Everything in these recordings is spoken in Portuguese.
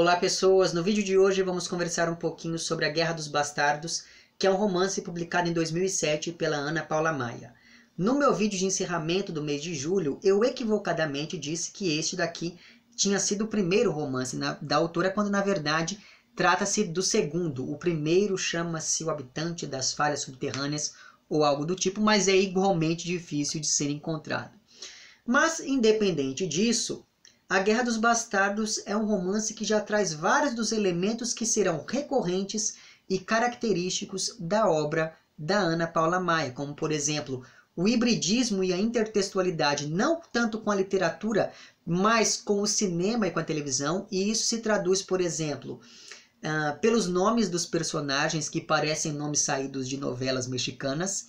Olá pessoas, no vídeo de hoje vamos conversar um pouquinho sobre A Guerra dos Bastardos, que é um romance publicado em 2007 pela Ana Paula Maia. No meu vídeo de encerramento do mês de julho, eu equivocadamente disse que este daqui tinha sido o primeiro romance na, da autora, quando na verdade trata-se do segundo. O primeiro chama-se O Habitante das Falhas Subterrâneas ou algo do tipo, mas é igualmente difícil de ser encontrado. Mas, independente disso, a Guerra dos Bastardos é um romance que já traz vários dos elementos que serão recorrentes e característicos da obra da Ana Paula Maia, como por exemplo o hibridismo e a intertextualidade, não tanto com a literatura, mas com o cinema e com a televisão, e isso se traduz, por exemplo, uh, pelos nomes dos personagens que parecem nomes saídos de novelas mexicanas.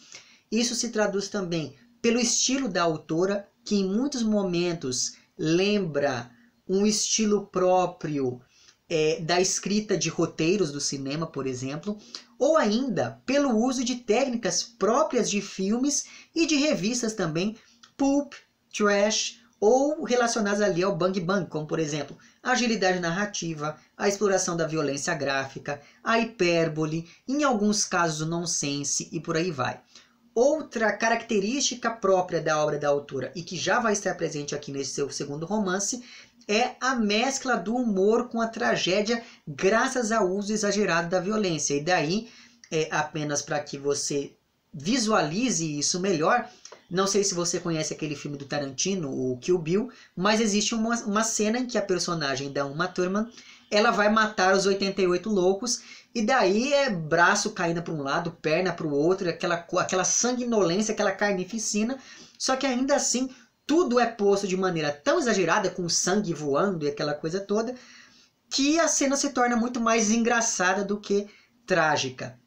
Isso se traduz também pelo estilo da autora, que em muitos momentos lembra um estilo próprio é, da escrita de roteiros do cinema, por exemplo, ou ainda pelo uso de técnicas próprias de filmes e de revistas também, pulp, trash ou relacionadas ali ao bang bang, como por exemplo, a agilidade narrativa, a exploração da violência gráfica, a hipérbole, em alguns casos o nonsense e por aí vai outra característica própria da obra da autora e que já vai estar presente aqui nesse seu segundo romance é a mescla do humor com a tragédia, graças ao uso exagerado da violência. E daí, é, apenas para que você visualize isso melhor, não sei se você conhece aquele filme do Tarantino, o Kill Bill, mas existe uma, uma cena em que a personagem da Uma Thurman ela vai matar os 88 loucos. E daí é braço caindo para um lado, perna para o outro, aquela, aquela sanguinolência, aquela carnificina. Só que ainda assim, tudo é posto de maneira tão exagerada, com sangue voando e aquela coisa toda, que a cena se torna muito mais engraçada do que trágica,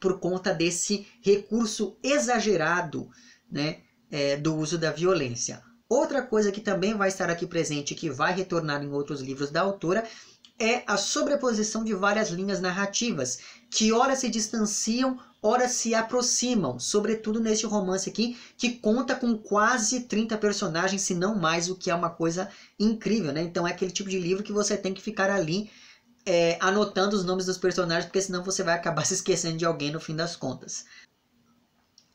por conta desse recurso exagerado né, é, do uso da violência. Outra coisa que também vai estar aqui presente, que vai retornar em outros livros da autora, é a sobreposição de várias linhas narrativas, que ora se distanciam, ora se aproximam, sobretudo neste romance aqui, que conta com quase 30 personagens, se não mais, o que é uma coisa incrível, né? Então é aquele tipo de livro que você tem que ficar ali é, anotando os nomes dos personagens, porque senão você vai acabar se esquecendo de alguém no fim das contas.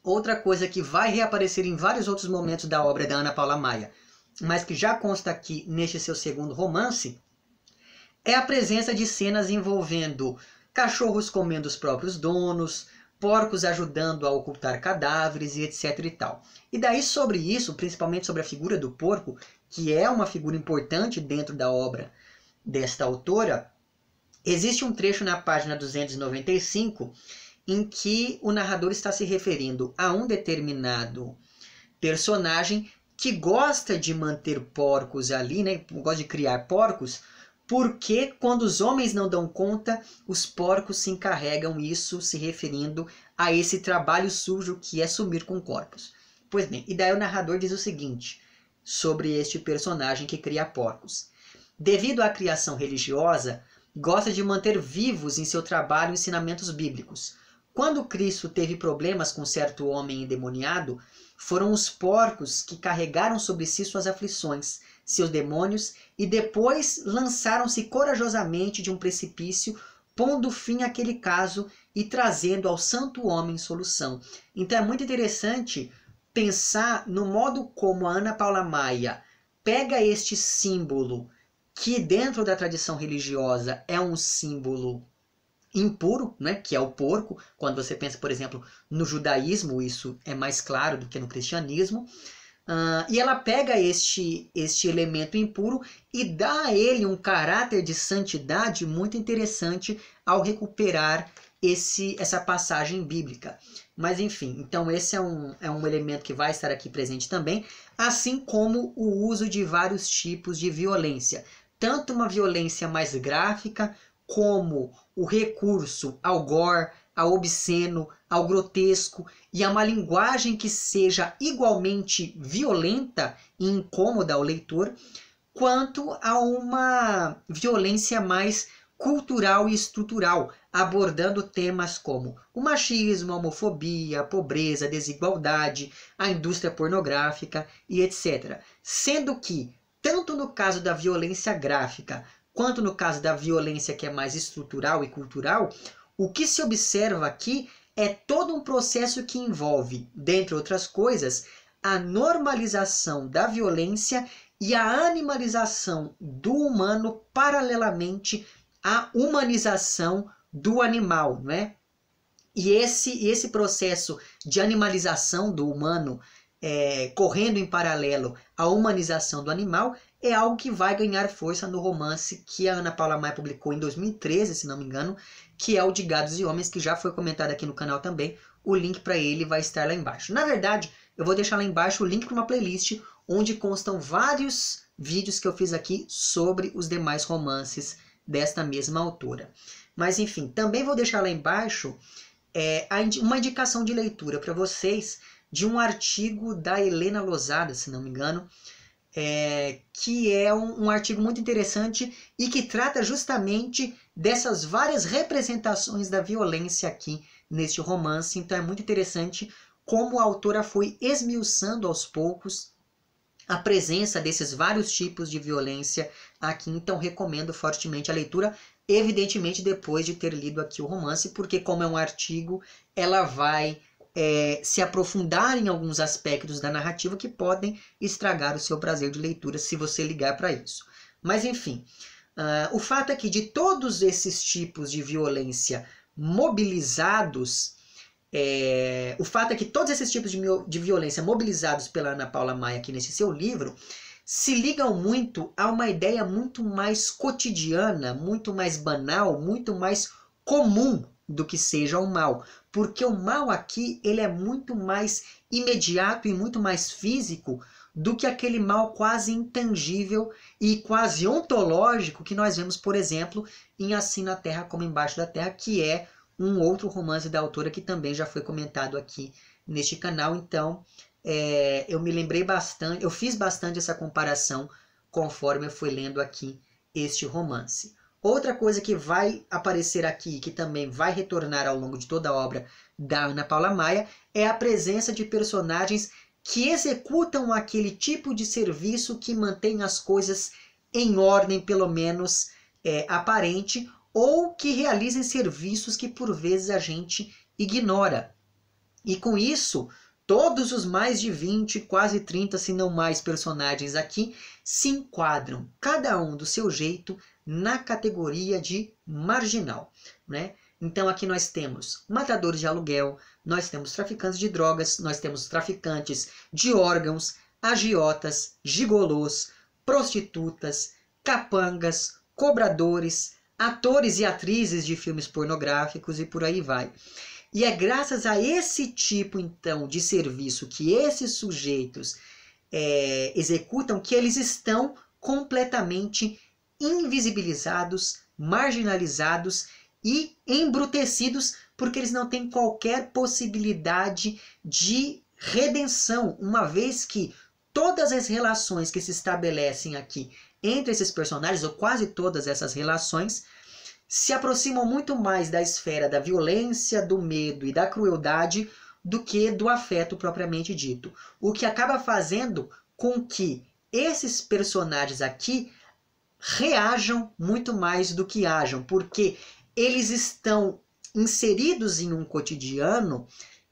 Outra coisa que vai reaparecer em vários outros momentos da obra da Ana Paula Maia, mas que já consta aqui neste seu segundo romance, é a presença de cenas envolvendo cachorros comendo os próprios donos, porcos ajudando a ocultar cadáveres e etc e tal. E daí sobre isso, principalmente sobre a figura do porco, que é uma figura importante dentro da obra desta autora, existe um trecho na página 295 em que o narrador está se referindo a um determinado personagem que gosta de manter porcos ali, né? Gosta de criar porcos porque quando os homens não dão conta, os porcos se encarregam isso se referindo a esse trabalho sujo que é sumir com corpos. Pois bem, e daí o narrador diz o seguinte sobre este personagem que cria porcos. Devido à criação religiosa, gosta de manter vivos em seu trabalho ensinamentos bíblicos. Quando Cristo teve problemas com certo homem endemoniado, foram os porcos que carregaram sobre si suas aflições, seus demônios e depois lançaram-se corajosamente de um precipício, pondo fim àquele caso e trazendo ao santo homem solução. Então é muito interessante pensar no modo como a Ana Paula Maia pega este símbolo, que dentro da tradição religiosa é um símbolo impuro, né, que é o porco. Quando você pensa, por exemplo, no judaísmo, isso é mais claro do que no cristianismo. Uh, e ela pega este, este elemento impuro e dá a ele um caráter de santidade muito interessante ao recuperar esse, essa passagem bíblica. Mas enfim, então esse é um, é um elemento que vai estar aqui presente também, assim como o uso de vários tipos de violência, tanto uma violência mais gráfica, como o recurso ao gore, ao obsceno, ao grotesco e a uma linguagem que seja igualmente violenta e incômoda ao leitor, quanto a uma violência mais cultural e estrutural, abordando temas como o machismo, a homofobia, a pobreza, a desigualdade, a indústria pornográfica e etc. Sendo que, tanto no caso da violência gráfica quanto no caso da violência que é mais estrutural e cultural, o que se observa aqui é todo um processo que envolve, dentre outras coisas, a normalização da violência e a animalização do humano paralelamente à humanização do animal, não é? E esse, esse processo de animalização do humano é, correndo em paralelo à humanização do animal é algo que vai ganhar força no romance que a Ana Paula Maia publicou em 2013, se não me engano, que é o de Gados e Homens, que já foi comentado aqui no canal também. O link para ele vai estar lá embaixo. Na verdade, eu vou deixar lá embaixo o link para uma playlist onde constam vários vídeos que eu fiz aqui sobre os demais romances desta mesma autora. Mas enfim, também vou deixar lá embaixo é, uma indicação de leitura para vocês de um artigo da Helena Lozada, se não me engano, é, que é um, um artigo muito interessante e que trata justamente dessas várias representações da violência aqui neste romance. Então é muito interessante como a autora foi esmiuçando aos poucos a presença desses vários tipos de violência aqui. Então recomendo fortemente a leitura, evidentemente depois de ter lido aqui o romance, porque como é um artigo, ela vai é, se aprofundar em alguns aspectos da narrativa que podem estragar o seu prazer de leitura se você ligar para isso. Mas enfim, uh, o fato é que de todos esses tipos de violência mobilizados, é, o fato é que todos esses tipos de, de violência mobilizados pela Ana Paula Maia aqui nesse seu livro se ligam muito a uma ideia muito mais cotidiana, muito mais banal, muito mais comum do que seja o mal, porque o mal aqui ele é muito mais imediato e muito mais físico do que aquele mal quase intangível e quase ontológico que nós vemos, por exemplo, em Assim na Terra como Embaixo da Terra, que é um outro romance da autora que também já foi comentado aqui neste canal. Então, é, eu me lembrei bastante, eu fiz bastante essa comparação conforme eu fui lendo aqui este romance. Outra coisa que vai aparecer aqui, que também vai retornar ao longo de toda a obra da Ana Paula Maia, é a presença de personagens que executam aquele tipo de serviço que mantém as coisas em ordem, pelo menos é, aparente, ou que realizem serviços que por vezes a gente ignora. E com isso, todos os mais de 20, quase 30, se não mais personagens aqui se enquadram, cada um do seu jeito, na categoria de marginal. Né? Então aqui nós temos matadores de aluguel, nós temos traficantes de drogas, nós temos traficantes de órgãos, agiotas, gigolôs, prostitutas, capangas, cobradores, atores e atrizes de filmes pornográficos e por aí vai. E é graças a esse tipo então de serviço que esses sujeitos é, executam que eles estão completamente invisibilizados, marginalizados e embrutecidos porque eles não têm qualquer possibilidade de redenção, uma vez que todas as relações que se estabelecem aqui entre esses personagens, ou quase todas essas relações, se aproximam muito mais da esfera da violência, do medo e da crueldade do que do afeto propriamente dito. O que acaba fazendo com que esses personagens aqui reajam muito mais do que ajam, porque eles estão inseridos em um cotidiano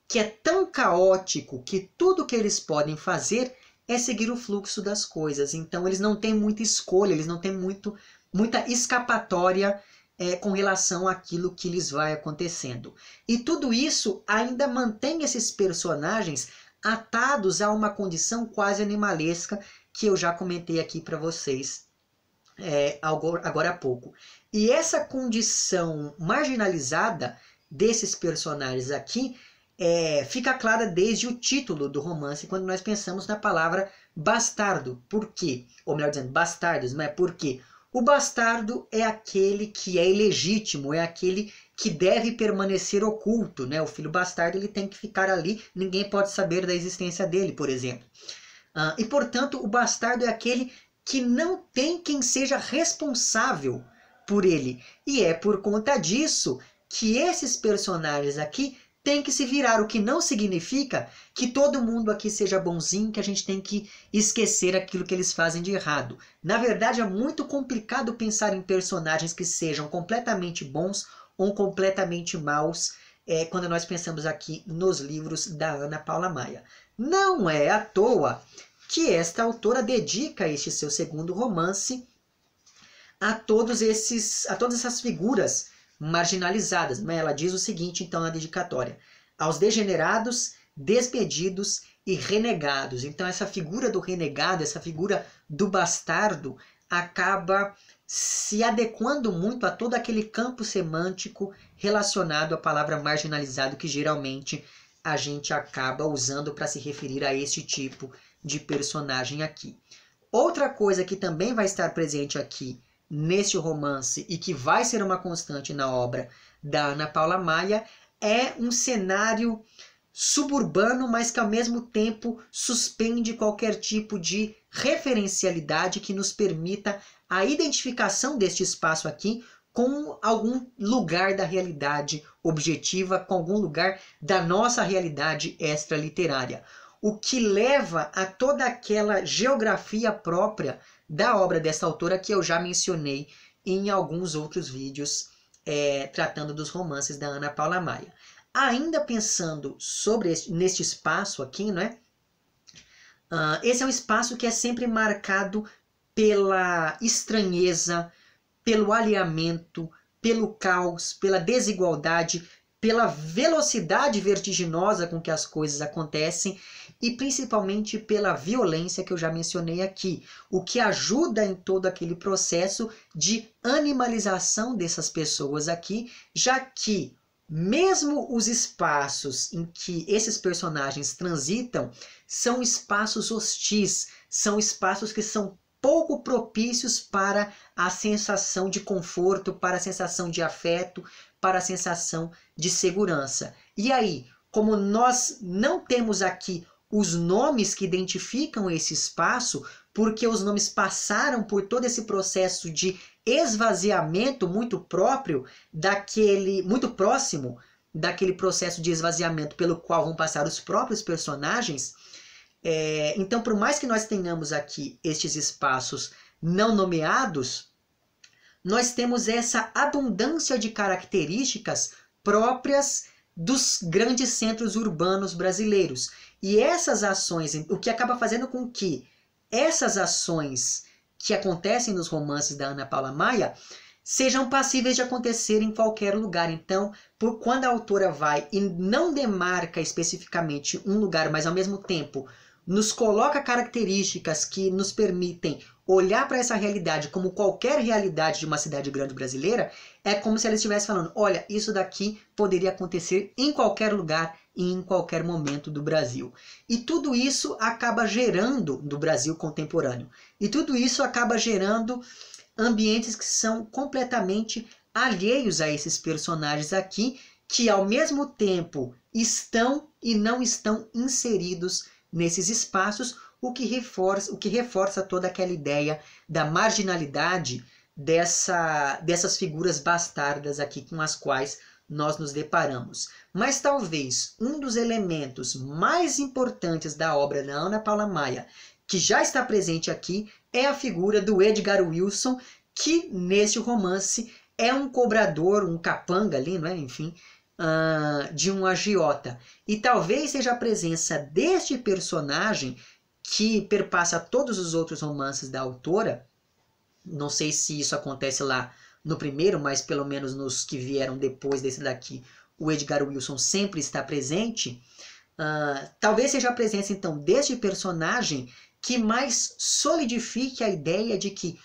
que é tão caótico que tudo que eles podem fazer é seguir o fluxo das coisas. Então eles não têm muita escolha, eles não têm muito, muita escapatória é, com relação àquilo que lhes vai acontecendo. E tudo isso ainda mantém esses personagens atados a uma condição quase animalesca que eu já comentei aqui para vocês é, agora há pouco. E essa condição marginalizada desses personagens aqui é, fica clara desde o título do romance, quando nós pensamos na palavra bastardo. Por quê? Ou melhor dizendo, bastardos, não é? Porque o bastardo é aquele que é ilegítimo, é aquele que deve permanecer oculto, né? O filho bastardo ele tem que ficar ali, ninguém pode saber da existência dele, por exemplo. Ah, e portanto, o bastardo é aquele que não tem quem seja responsável por ele. E é por conta disso que esses personagens aqui têm que se virar, o que não significa que todo mundo aqui seja bonzinho, que a gente tem que esquecer aquilo que eles fazem de errado. Na verdade, é muito complicado pensar em personagens que sejam completamente bons ou completamente maus. É, quando nós pensamos aqui nos livros da Ana Paula Maia. Não é à toa que esta autora dedica este seu segundo romance a todos esses a todas essas figuras marginalizadas. Né? Ela diz o seguinte então na dedicatória: aos degenerados, despedidos e renegados. Então essa figura do renegado, essa figura do bastardo acaba se adequando muito a todo aquele campo semântico relacionado à palavra marginalizado que geralmente a gente acaba usando para se referir a esse tipo de personagem aqui. Outra coisa que também vai estar presente aqui neste romance e que vai ser uma constante na obra da Ana Paula Maia é um cenário suburbano, mas que ao mesmo tempo suspende qualquer tipo de referencialidade que nos permita a identificação deste espaço aqui com algum lugar da realidade objetiva, com algum lugar da nossa realidade extraliterária o que leva a toda aquela geografia própria da obra dessa autora que eu já mencionei em alguns outros vídeos é, tratando dos romances da Ana Paula Maia. Ainda pensando sobre este, neste espaço aqui, não é? Uh, ah, esse é um espaço que é sempre marcado pela estranheza, pelo alinhamento, pelo caos, pela desigualdade, pela velocidade vertiginosa com que as coisas acontecem e principalmente pela violência que eu já mencionei aqui, o que ajuda em todo aquele processo de animalização dessas pessoas aqui, já que mesmo os espaços em que esses personagens transitam são espaços hostis, são espaços que são pouco propícios para a sensação de conforto, para a sensação de afeto, para a sensação de segurança. E aí, como nós não temos aqui os nomes que identificam esse espaço, porque os nomes passaram por todo esse processo de esvaziamento muito próprio daquele, muito próximo daquele processo de esvaziamento pelo qual vão passar os próprios personagens, é, então, por mais que nós tenhamos aqui estes espaços não nomeados, nós temos essa abundância de características próprias dos grandes centros urbanos brasileiros. E essas ações, o que acaba fazendo com que essas ações que acontecem nos romances da Ana Paula Maia sejam passíveis de acontecer em qualquer lugar. Então, por quando a autora vai e não demarca especificamente um lugar, mas ao mesmo tempo nos coloca características que nos permitem olhar para essa realidade como qualquer realidade de uma cidade grande brasileira, é como se ela estivesse falando: olha, isso daqui poderia acontecer em qualquer lugar e em qualquer momento do Brasil. E tudo isso acaba gerando do Brasil contemporâneo. E tudo isso acaba gerando ambientes que são completamente alheios a esses personagens aqui, que ao mesmo tempo estão e não estão inseridos nesses espaços, o que reforça, o que reforça toda aquela ideia da marginalidade dessa, dessas figuras bastardas aqui com as quais nós nos deparamos. Mas talvez um dos elementos mais importantes da obra da Ana Paula Maia, que já está presente aqui, é a figura do Edgar Wilson, que neste romance é um cobrador, um capanga ali, não é? Enfim, uh, de um agiota. E talvez seja a presença deste personagem que perpassa todos os outros romances da autora. Não sei se isso acontece lá no primeiro, mas pelo menos nos que vieram depois desse daqui, o Edgar Wilson sempre está presente. Uh, talvez seja a presença então deste personagem que mais solidifique a ideia de que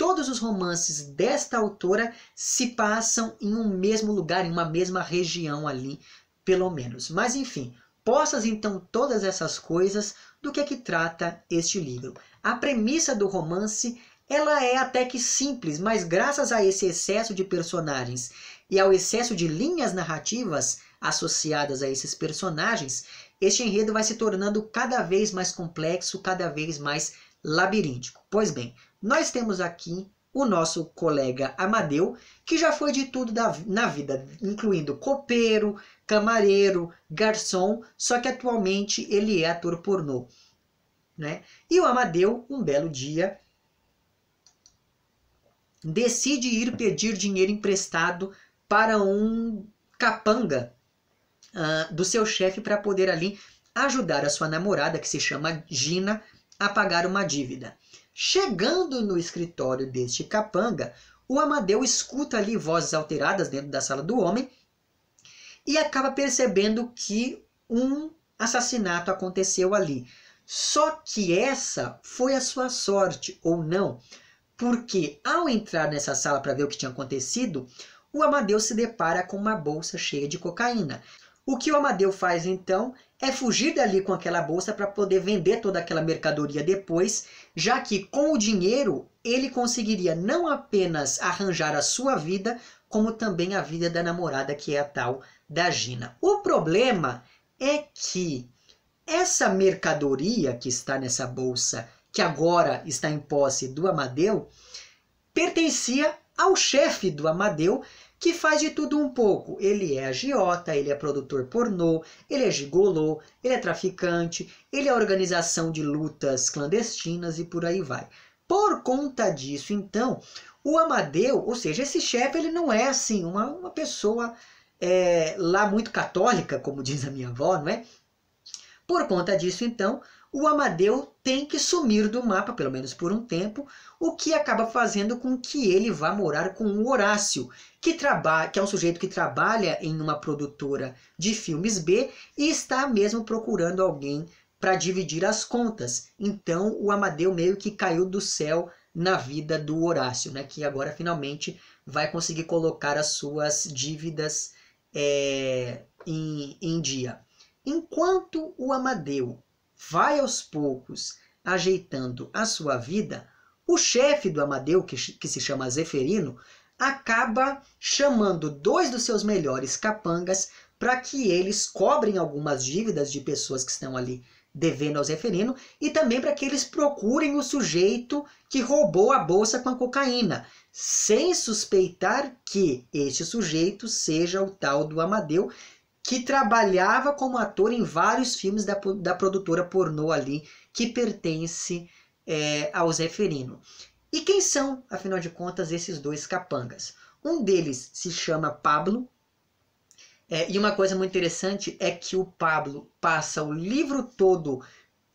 todos os romances desta autora se passam em um mesmo lugar, em uma mesma região ali, pelo menos. Mas enfim, possas então todas essas coisas, do que é que trata este livro? A premissa do romance ela é até que simples, mas graças a esse excesso de personagens e ao excesso de linhas narrativas associadas a esses personagens, este enredo vai se tornando cada vez mais complexo, cada vez mais labiríntico. Pois bem, nós temos aqui o nosso colega Amadeu, que já foi de tudo na vida, incluindo copeiro, camareiro, garçom, só que atualmente ele é ator pornô. Né? E o Amadeu, um belo dia, decide ir pedir dinheiro emprestado para um capanga uh, do seu chefe para poder ali ajudar a sua namorada, que se chama Gina, a pagar uma dívida. Chegando no escritório deste capanga, o Amadeu escuta ali vozes alteradas dentro da sala do homem e acaba percebendo que um assassinato aconteceu ali. Só que essa foi a sua sorte ou não, porque ao entrar nessa sala para ver o que tinha acontecido, o Amadeu se depara com uma bolsa cheia de cocaína. O que o Amadeu faz então é fugir dali com aquela bolsa para poder vender toda aquela mercadoria depois, já que com o dinheiro ele conseguiria não apenas arranjar a sua vida, como também a vida da namorada, que é a tal da Gina. O problema é que essa mercadoria que está nessa bolsa, que agora está em posse do Amadeu, pertencia ao chefe do Amadeu, que faz de tudo um pouco. Ele é agiota, ele é produtor pornô, ele é gigolô, ele é traficante, ele é organização de lutas clandestinas e por aí vai. Por conta disso, então, o Amadeu, ou seja, esse chefe, ele não é assim, uma, uma pessoa é, lá muito católica, como diz a minha avó, não é? Por conta disso, então, o Amadeu tem que sumir do mapa, pelo menos por um tempo, o que acaba fazendo com que ele vá morar com o Horácio, que, que é um sujeito que trabalha em uma produtora de filmes B e está mesmo procurando alguém para dividir as contas. Então o Amadeu meio que caiu do céu na vida do Horácio, né, que agora finalmente vai conseguir colocar as suas dívidas é, em, em dia. Enquanto o Amadeu vai aos poucos ajeitando a sua vida, o chefe do Amadeu, que, que se chama Zeferino, acaba chamando dois dos seus melhores capangas para que eles cobrem algumas dívidas de pessoas que estão ali devendo ao Zeferino e também para que eles procurem o sujeito que roubou a bolsa com a cocaína, sem suspeitar que este sujeito seja o tal do Amadeu, que trabalhava como ator em vários filmes da, da produtora pornô ali, que pertence é, ao Zeferino. E quem são, afinal de contas, esses dois capangas? Um deles se chama Pablo, é, e uma coisa muito interessante é que o Pablo passa o livro todo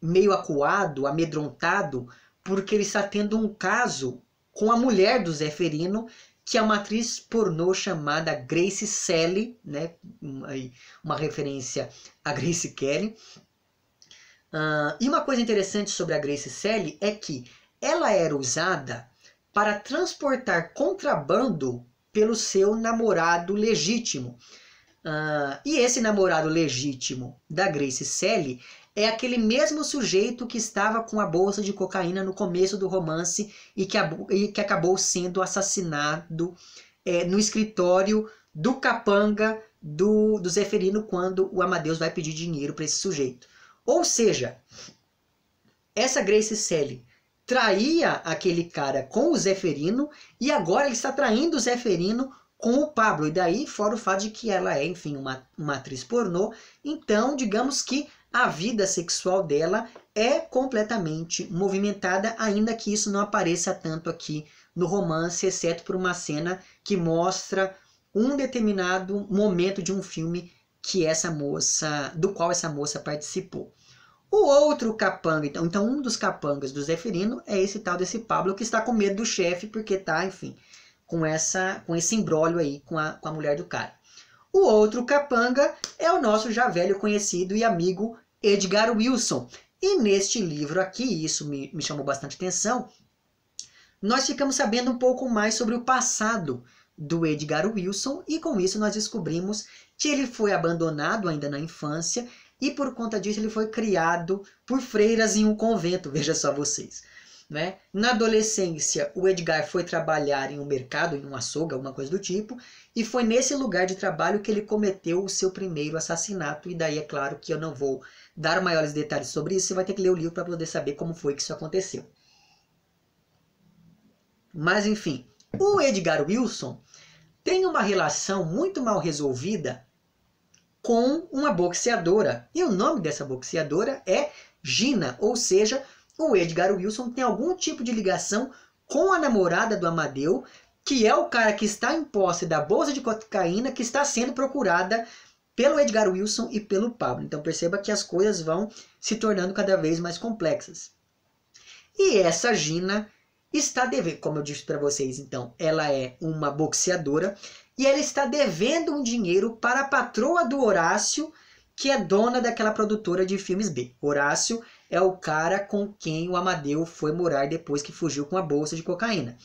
meio acuado, amedrontado, porque ele está tendo um caso com a mulher do Zeferino, que é uma atriz pornô chamada Grace Kelly, né? uma referência a Grace Kelly. Uh, e uma coisa interessante sobre a Grace Kelly é que ela era usada para transportar contrabando pelo seu namorado legítimo. Uh, e esse namorado legítimo da Grace Kelly é aquele mesmo sujeito que estava com a bolsa de cocaína no começo do romance e que, e que acabou sendo assassinado é, no escritório do capanga do, do Zeferino quando o Amadeus vai pedir dinheiro para esse sujeito. Ou seja, essa Grace Sally traía aquele cara com o Zeferino e agora ele está traindo o Zeferino com o Pablo. E daí, fora o fato de que ela é, enfim, uma, uma atriz pornô, então digamos que a vida sexual dela é completamente movimentada, ainda que isso não apareça tanto aqui no romance, exceto por uma cena que mostra um determinado momento de um filme que essa moça, do qual essa moça participou. O outro capanga, então, então um dos capangas do Zeferino é esse tal desse Pablo que está com medo do chefe porque tá, enfim, com essa com esse embrólio aí com a, com a mulher do cara. O outro capanga é o nosso já velho conhecido e amigo Edgar Wilson. E neste livro aqui, isso me, me chamou bastante atenção, nós ficamos sabendo um pouco mais sobre o passado do Edgar Wilson e com isso nós descobrimos que ele foi abandonado ainda na infância e por conta disso ele foi criado por freiras em um convento, veja só vocês. Né? Na adolescência, o Edgar foi trabalhar em um mercado, em um açougue, alguma coisa do tipo, e foi nesse lugar de trabalho que ele cometeu o seu primeiro assassinato, e daí é claro que eu não vou dar maiores detalhes sobre isso, você vai ter que ler o livro para poder saber como foi que isso aconteceu. Mas enfim, o Edgar Wilson tem uma relação muito mal resolvida com uma boxeadora. E o nome dessa boxeadora é Gina, ou seja, o Edgar Wilson tem algum tipo de ligação com a namorada do Amadeu, que é o cara que está em posse da bolsa de cocaína que está sendo procurada pelo Edgar Wilson e pelo Pablo. Então perceba que as coisas vão se tornando cada vez mais complexas. E essa Gina está devendo, como eu disse para vocês, então, ela é uma boxeadora e ela está devendo um dinheiro para a patroa do Horácio, que é dona daquela produtora de filmes B. Horácio é o cara com quem o Amadeu foi morar depois que fugiu com a bolsa de cocaína.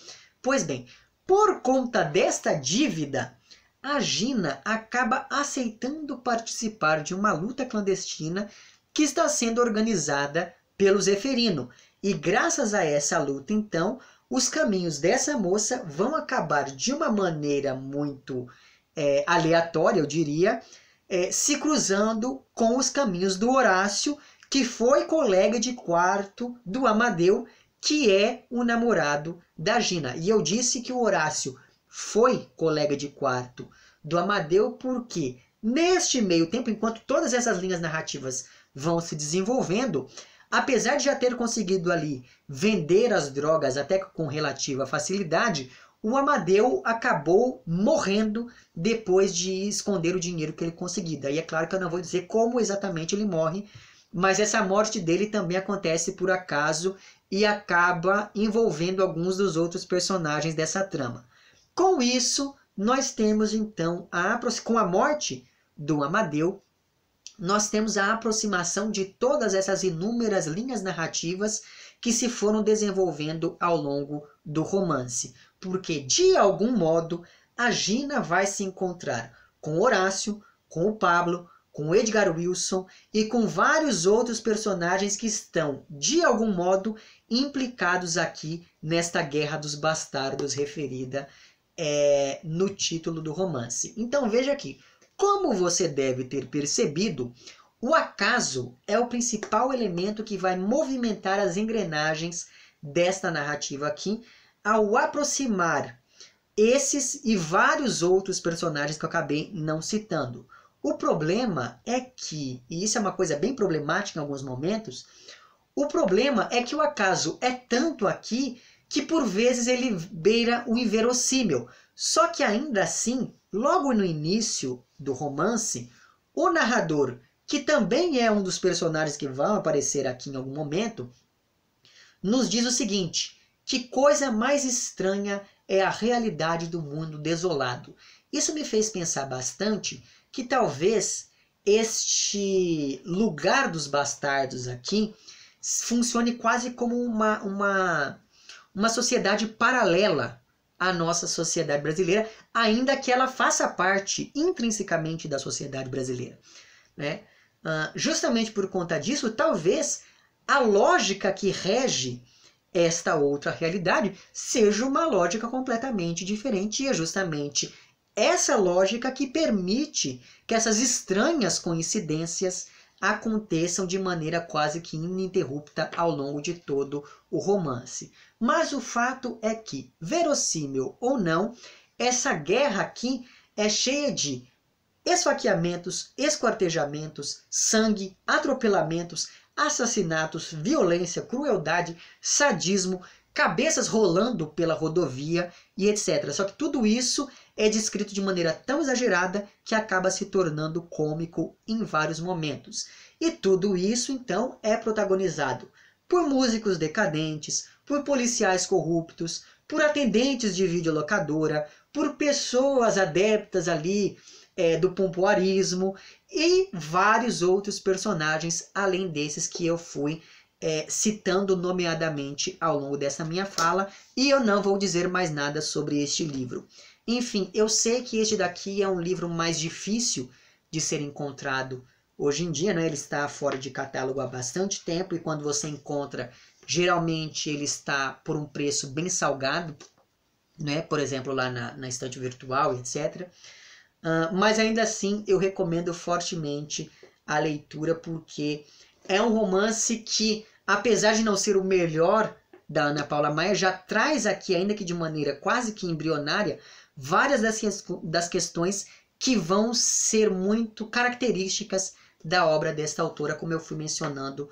Pois bem, por conta desta dívida, a Gina acaba aceitando participar de uma luta clandestina que está sendo organizada pelo Zeferino. E graças a essa luta, então, os caminhos dessa moça vão acabar de uma maneira muito é, aleatória, eu diria, é, se cruzando com os caminhos do Horácio, que foi colega de quarto do Amadeu, que é o namorado da Gina. E eu disse que o Horácio foi colega de quarto do Amadeu, porque neste meio tempo, enquanto todas essas linhas narrativas vão se desenvolvendo, apesar de já ter conseguido ali vender as drogas até com relativa facilidade, o Amadeu acabou morrendo depois de esconder o dinheiro que ele conseguiu. Daí é claro que eu não vou dizer como exatamente ele morre, mas essa morte dele também acontece por acaso e acaba envolvendo alguns dos outros personagens dessa trama. Com isso, nós temos então a com a morte do Amadeu, nós temos a aproximação de todas essas inúmeras linhas narrativas que se foram desenvolvendo ao longo do romance, porque de algum modo a Gina vai se encontrar com Horácio, com o Pablo, com Edgar Wilson e com vários outros personagens que estão, de algum modo, implicados aqui nesta Guerra dos Bastardos referida é, no título do romance. Então veja aqui, como você deve ter percebido, o acaso é o principal elemento que vai movimentar as engrenagens desta narrativa aqui, ao aproximar esses e vários outros personagens que eu acabei não citando. O problema é que, e isso é uma coisa bem problemática em alguns momentos, o problema é que o acaso é tanto aqui que por vezes ele beira o inverossímil. Só que ainda assim, logo no início do romance, o narrador, que também é um dos personagens que vão aparecer aqui em algum momento, nos diz o seguinte: que coisa mais estranha é a realidade do mundo desolado. Isso me fez pensar bastante que talvez este lugar dos bastardos aqui funcione quase como uma, uma uma sociedade paralela à nossa sociedade brasileira, ainda que ela faça parte intrinsecamente da sociedade brasileira. Né? Uh, justamente por conta disso, talvez a lógica que rege esta outra realidade seja uma lógica completamente diferente, e é justamente essa lógica que permite que essas estranhas coincidências aconteçam de maneira quase que ininterrupta ao longo de todo o romance. Mas o fato é que, verossímil ou não, essa guerra aqui é cheia de esfaqueamentos, esquartejamentos, sangue, atropelamentos, assassinatos, violência, crueldade, sadismo, cabeças rolando pela rodovia e etc. Só que tudo isso é descrito de maneira tão exagerada que acaba se tornando cômico em vários momentos. E tudo isso, então, é protagonizado por músicos decadentes, por policiais corruptos, por atendentes de videolocadora, por pessoas adeptas ali é, do pompoarismo e vários outros personagens além desses que eu fui é, citando nomeadamente ao longo dessa minha fala, e eu não vou dizer mais nada sobre este livro. Enfim, eu sei que este daqui é um livro mais difícil de ser encontrado hoje em dia, né? Ele está fora de catálogo há bastante tempo e quando você encontra, geralmente ele está por um preço bem salgado, né? Por exemplo, lá na, na estante virtual, etc. Uh, ah, mas ainda assim, eu recomendo fortemente a leitura porque é um romance que apesar de não ser o melhor da Ana Paula Maia, já traz aqui, ainda que de maneira quase que embrionária, várias das, das questões que vão ser muito características da obra desta autora, como eu fui mencionando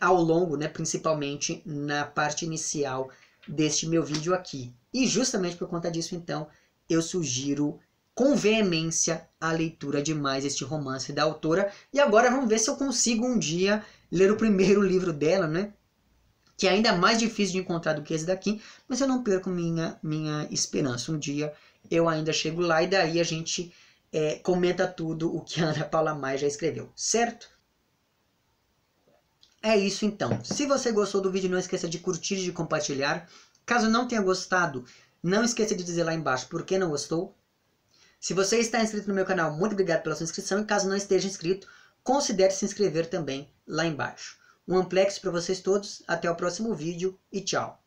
ao longo, né, principalmente na parte inicial deste meu vídeo aqui. E justamente por conta disso, então, eu sugiro com veemência a leitura de mais este romance da autora. E agora vamos ver se eu consigo um dia ler o primeiro livro dela, né? Que é ainda mais difícil de encontrar do que esse daqui, mas eu não perco minha, minha esperança. Um dia eu ainda chego lá e daí a gente é, comenta tudo o que a Ana Paula Maia já escreveu, certo? É isso então. Se você gostou do vídeo, não esqueça de curtir e de compartilhar. Caso não tenha gostado, não esqueça de dizer lá embaixo por que não gostou. Se você está inscrito no meu canal, muito obrigado pela sua inscrição. E caso não esteja inscrito, considere se inscrever também lá embaixo. Um amplex para vocês todos, até o próximo vídeo e tchau!